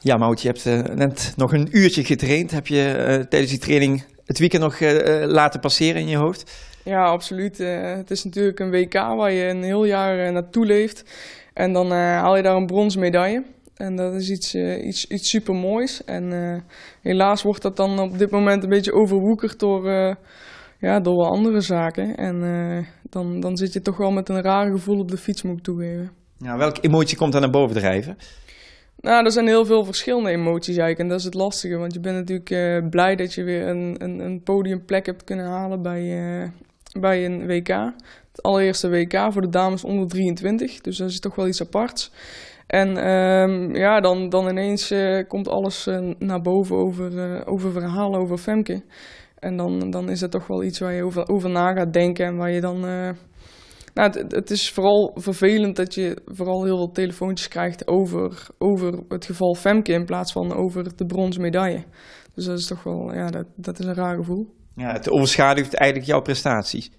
Ja, Maud, je hebt eh, net nog een uurtje getraind. Heb je uh, tijdens die training het weekend nog eh, laten passeren in je hoofd? Ja, absoluut. het is natuurlijk een WK waar je een heel jaar naartoe leeft. En dan haal je daar een bronzen medaille. En dat is iets, iets, iets supermoois. En helaas wordt dat dan op dit moment een beetje overwoekerd door, ja, door andere zaken. En dan, dan zit je toch wel met een raar gevoel op de fiets, moet ik toegeven. Ja, welke emotie komt dan naar boven drijven? Nou, er zijn heel veel verschillende emoties eigenlijk. En dat is het lastige, want je bent natuurlijk eh, blij dat je weer een, een, een podiumplek hebt kunnen halen bij, eh, bij een WK. Het allereerste WK voor de dames onder 23, dus dat is toch wel iets aparts. En ehm, ja, dan, dan ineens eh, komt alles naar boven over, over verhalen over Femke. En dan, dan is dat toch wel iets waar je over, over na gaat denken en waar je dan nou, het, is vooral vervelend dat je vooral heel veel telefoontjes krijgt over, over het geval Femke in plaats van over de bronzen medaille. Dus dat is toch wel, ja, dat, dat is een raar gevoel. Ja, het overschaduwt eigenlijk jouw prestaties.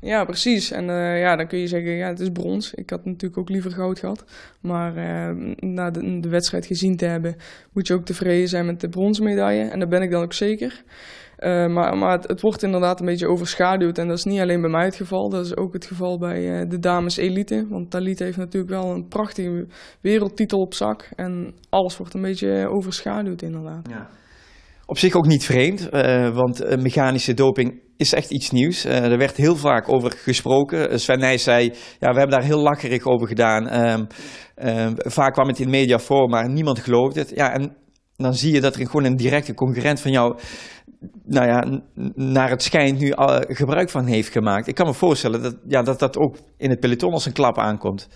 Ja, precies. En eh, ja, dan kun je zeggen, ja, het is brons. Ik had natuurlijk ook liever goud gehad. Maar eh, na de, de, wedstrijd gezien te hebben, moet je ook tevreden zijn met de bronsmedaille. En daar ben ik dan ook zeker. Eh, maar maar het, wordt inderdaad een beetje overschaduwd. En dat is niet alleen bij mij het geval. Dat is ook het geval bij de dames elite. Want Talit heeft natuurlijk wel een prachtige wereldtitel op zak. En alles wordt een beetje overschaduwd inderdaad. Ja. Op zich ook niet vreemd, eh, want eh, mechanische doping is echt iets nieuws. Eh, er werd heel vaak over gesproken. Sven Nijs zei, ja, we hebben daar heel lacherig over gedaan. Ehm, ehm, vaak kwam het in de media voor, maar niemand geloofde het. Ja, en dan zie je dat er gewoon een directe concurrent van jou, nou ja, naar het schijnt nu gebruik van heeft gemaakt. Ik kan me voorstellen dat ja, dat, dat ook in het peloton als een klap aankomt.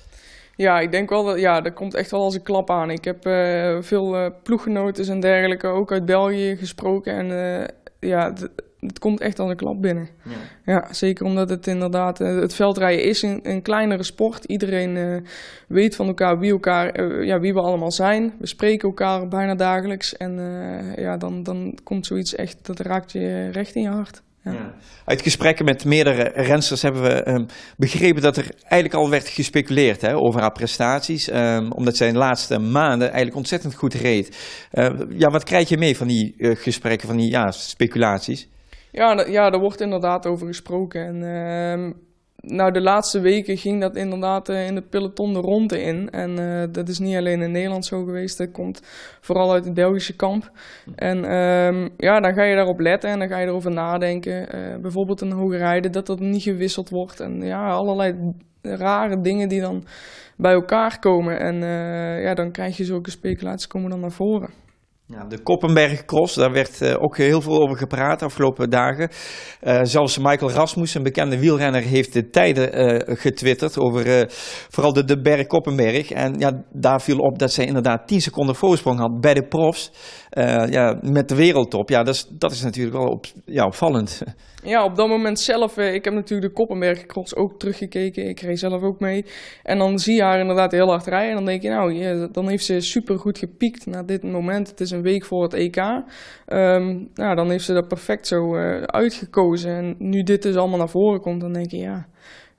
Ja, ik denk wel dat ja, dat komt echt wel als een klap aan. Ik heb eh, veel uh, eh, ploeggenoten en dergelijke ook uit België gesproken. En uh, ja, het komt echt als een klap binnen. Ja. ja, zeker omdat het inderdaad, het veldrijden is een, een kleinere sport. Iedereen weet van elkaar wie, elkaar ja, wie we allemaal zijn. We spreken elkaar bijna dagelijks. En ja, dan, dan komt zoiets echt, dat raakt je recht in je hart. Uit gesprekken met meerdere rensters hebben we ehm, begrepen dat er eigenlijk al werd gespeculeerd hè, over haar prestaties. Ehm, omdat zij de laatste maanden eigenlijk ontzettend goed reed. Ehm, ja, wat krijg je mee van die eh, gesprekken, van die ja, speculaties? Ja, ja, er wordt inderdaad over gesproken. En, nou, de laatste weken ging dat inderdaad eh, in de peloton de ronde in. En eh, dat is niet alleen in Nederland zo geweest. Dat komt vooral uit het Belgische kamp. En ehm, ja, dan ga je daarop letten en dan ga je erover nadenken. Uh, bijvoorbeeld een hoge rijden, dat dat niet gewisseld wordt. En ja, allerlei rare dingen die dan bij elkaar komen. En ja, dan krijg je zulke speculaties komen dan naar voren. Ja, de Koppenberg Cross, daar werd eh, ook heel veel over gepraat de afgelopen dagen. Eh, zelfs Michael Rasmussen een bekende wielrenner, heeft de tijden eh, getwitterd over vooral de, de berg Koppenberg. En ja, daar viel op dat zij inderdaad 10 seconden voorsprong had bij de profs ja, met de wereldtop. Ja, dat is, dat is natuurlijk wel op, ja, opvallend. Ja, op dat moment zelf, ik heb natuurlijk de Koppenberg Cross ook teruggekeken. Ik reed zelf ook mee. En dan zie je haar inderdaad heel hard rijden. En dan denk je, nou, dan heeft ze super goed gepiekt naar dit moment. Het is een week voor het EK. Ehm, nou, dan heeft ze dat perfect zo eh, uitgekozen. En nu dit dus allemaal naar voren komt, dan denk je ja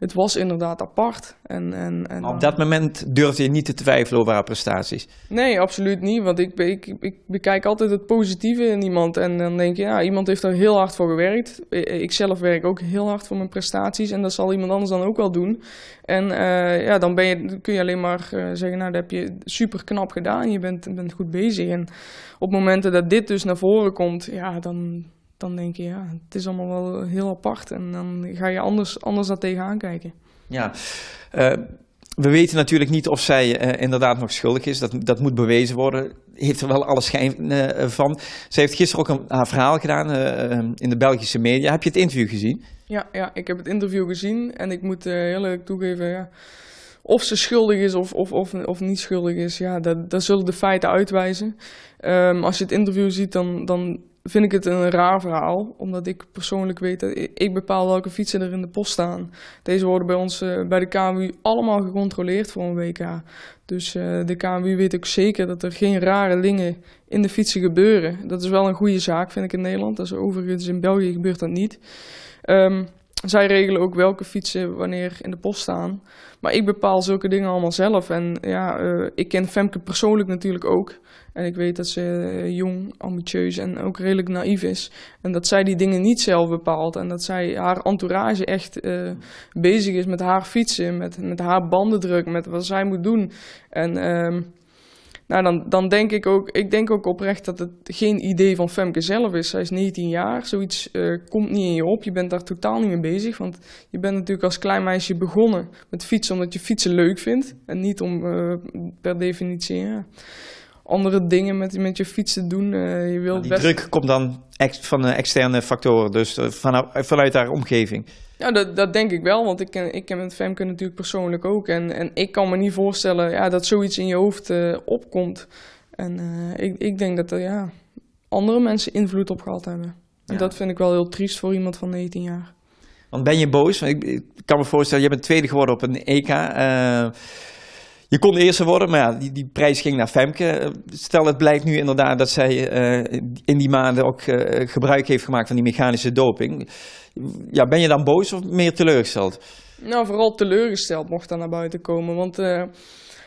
het was inderdaad apart. En, en, en, op dat moment durfde je niet te twijfelen over haar prestaties? Nee, absoluut niet. Want ik, ik, ik bekijk altijd het positieve in iemand. En dan denk je, ja, iemand heeft er heel hard voor gewerkt. Ik zelf werk ook heel hard voor mijn prestaties. En dat zal iemand anders dan ook wel doen. En eh, ja, dan ben je, kun je alleen maar eh, zeggen, nou, dat heb je super knap gedaan. Je bent, bent goed bezig. En op momenten dat dit dus naar voren komt, ja, dan dan denk je, ja, het is allemaal wel heel apart. En dan ga je anders, anders daar tegenaan kijken. Ja, eh, we weten natuurlijk niet of zij eh, inderdaad nog schuldig is. Dat, dat moet bewezen worden. Heeft er wel alles schijn eh, van. Ze heeft gisteren ook een, haar verhaal gedaan in de Belgische media. Heb je het interview gezien? Ja, ja ik heb het interview gezien. En ik moet heel eerlijk toegeven, ja, of ze schuldig is of, of, of, of niet schuldig is, ja, dat, dat zullen de feiten uitwijzen. Ehm, als je het interview ziet, dan, dan vind ik het een raar verhaal, omdat ik persoonlijk weet dat ik bepaal welke fietsen er in de post staan. Deze worden bij ons eh, bij de KMU allemaal gecontroleerd voor een WK. Dus eh, de KMU weet ook zeker dat er geen rare dingen in de fietsen gebeuren. Dat is wel een goede zaak, vind ik, in Nederland. Dat is overigens in België gebeurt dat niet. Ehm, zij regelen ook welke fietsen wanneer in de post staan. Maar ik bepaal zulke dingen allemaal zelf. En ja, eh, ik ken Femke persoonlijk natuurlijk ook. En ik weet dat ze eh, jong, ambitieus en ook redelijk naïef is. En dat zij die dingen niet zelf bepaalt. En dat zij haar entourage echt eh, bezig is met haar fietsen, met, met haar bandendruk, met wat zij moet doen. En ehm, nou, dan, dan denk ik ook, ik denk ook oprecht dat het geen idee van Femke zelf is. Zij is 19 jaar, zoiets eh, komt niet in je op. Je bent daar totaal niet mee bezig, want je bent natuurlijk als klein meisje begonnen met fietsen omdat je fietsen leuk vindt. En niet om eh, per definitie andere dingen met, met je fietsen te doen. Eh, je wil nou, die druk komt dan ex, van externe factoren, dus vanuit haar omgeving. Ja, dat, dat denk ik wel, want ik ken, ik ken het Femke natuurlijk persoonlijk ook. En, en ik kan me niet voorstellen ja, dat zoiets in je hoofd eh, opkomt. En eh, ik, ik denk dat er ja, andere mensen invloed op gehad hebben. En dat vind ik wel heel triest voor iemand van 19 jaar. Want ben je boos? Ik, ik kan me voorstellen, je bent tweede geworden op een EK. Eh, je kon de eerste worden, maar ja, die, die, prijs ging naar Femke. Stel, het blijkt nu inderdaad dat zij eh, in die maanden ook eh, gebruik heeft gemaakt van die mechanische doping. Ja, ben je dan boos of meer teleurgesteld? Nou, vooral teleurgesteld mocht dat naar buiten komen. Want eh,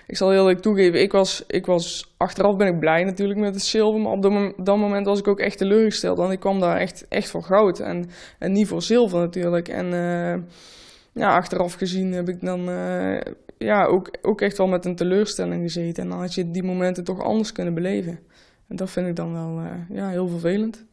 ik zal heel eerlijk toegeven, ik was, ik was, achteraf ben ik blij natuurlijk met het zilver. Maar op dat, moment was ik ook echt teleurgesteld. Want ik kwam daar echt, echt voor goud en, en niet voor zilver natuurlijk. En ja, achteraf gezien heb ik dan ja, ook, ook echt wel met een teleurstelling gezeten. En dan had je die momenten toch anders kunnen beleven. En dat vind ik dan wel eh, ja, heel vervelend.